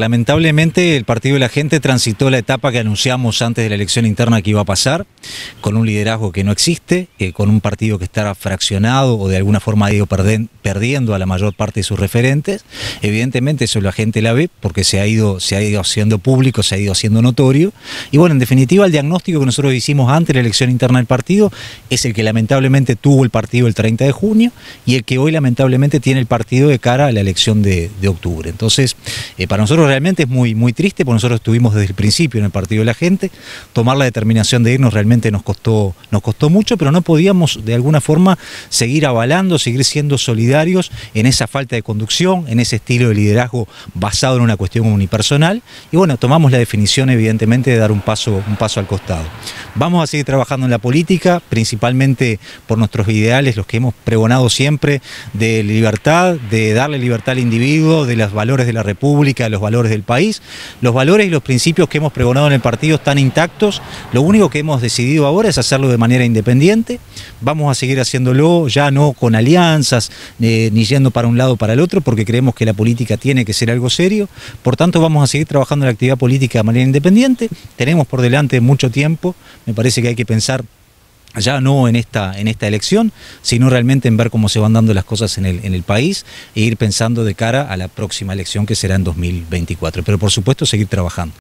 Lamentablemente el Partido de la Gente transitó la etapa que anunciamos antes de la elección interna que iba a pasar, con un liderazgo que no existe, eh, con un partido que está fraccionado o de alguna forma ha ido perdiendo a la mayor parte de sus referentes. Evidentemente eso la gente la ve porque se ha ido, se ha ido haciendo público, se ha ido haciendo notorio. Y bueno, en definitiva el diagnóstico que nosotros hicimos antes de la elección interna del partido es el que lamentablemente tuvo el partido el 30 de junio y el que hoy lamentablemente tiene el partido de cara a la elección de, octubre. Entonces, eh, para nosotros realmente es muy, muy triste, porque nosotros estuvimos desde el principio en el Partido de la Gente. Tomar la determinación de irnos realmente nos costó, nos costó mucho, pero no podíamos de alguna forma seguir avalando, seguir siendo solidarios en esa falta de conducción, en ese estilo de liderazgo basado en una cuestión unipersonal. Y bueno, tomamos la definición, evidentemente, de dar un paso, un paso al costado. Vamos a seguir trabajando en la política, principalmente por nuestros ideales, los que hemos pregonado siempre, de libertad, de darle libertad al individuo, de los valores de la República, de los valores del país. Los valores y los principios que hemos pregonado en el partido están intactos. Lo único que hemos decidido ahora es hacerlo de manera independiente. Vamos a seguir haciéndolo ya no con alianzas, eh, ni yendo para un lado o para el otro, porque creemos que la política tiene que ser algo serio. Por tanto, vamos a seguir trabajando en la actividad política de manera independiente. Tenemos por delante mucho tiempo. Me parece que hay que pensar ya no en esta, en esta elección, sino realmente en ver cómo se van dando las cosas en el, en el país e ir pensando de cara a la próxima elección que será en 2024. Pero por supuesto seguir trabajando.